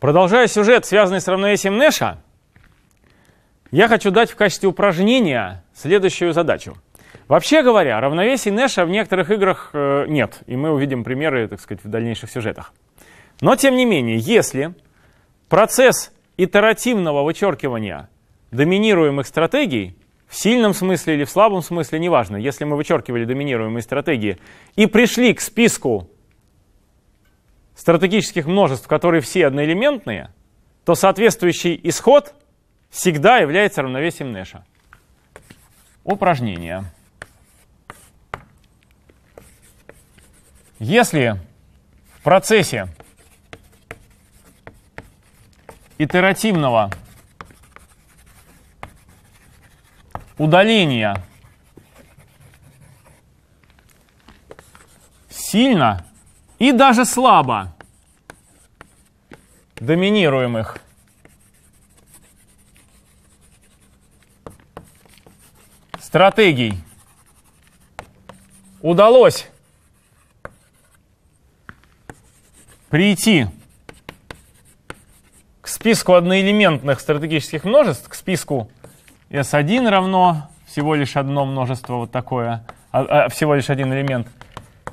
Продолжая сюжет, связанный с равновесием Нэша, я хочу дать в качестве упражнения следующую задачу. Вообще говоря, равновесий Нэша в некоторых играх э, нет, и мы увидим примеры, так сказать, в дальнейших сюжетах. Но, тем не менее, если процесс итеративного вычеркивания доминируемых стратегий в сильном смысле или в слабом смысле, неважно, если мы вычеркивали доминируемые стратегии и пришли к списку стратегических множеств, которые все одноэлементные, то соответствующий исход всегда является равновесием Нэша. Упражнение. Если в процессе итеративного удаления сильно и даже слабо доминируемых. Стратегий. Удалось прийти к списку одноэлементных стратегических множеств, к списку S1 равно всего лишь одно множество вот такое, а, а, всего лишь один элемент –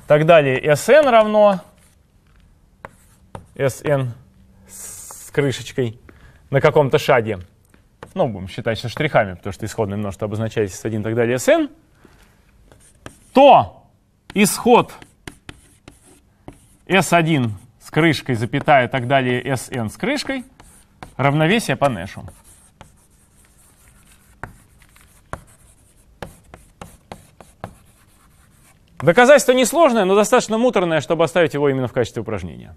так далее. Sn равно Sn с крышечкой на каком-то шаге. Ну, будем считать со штрихами, потому что исходное множество обозначается с 1 и так далее Sn. То исход S1 с крышкой, запятая и так далее Sn с крышкой равновесие по нэшу. Доказательство несложное, но достаточно муторное, чтобы оставить его именно в качестве упражнения.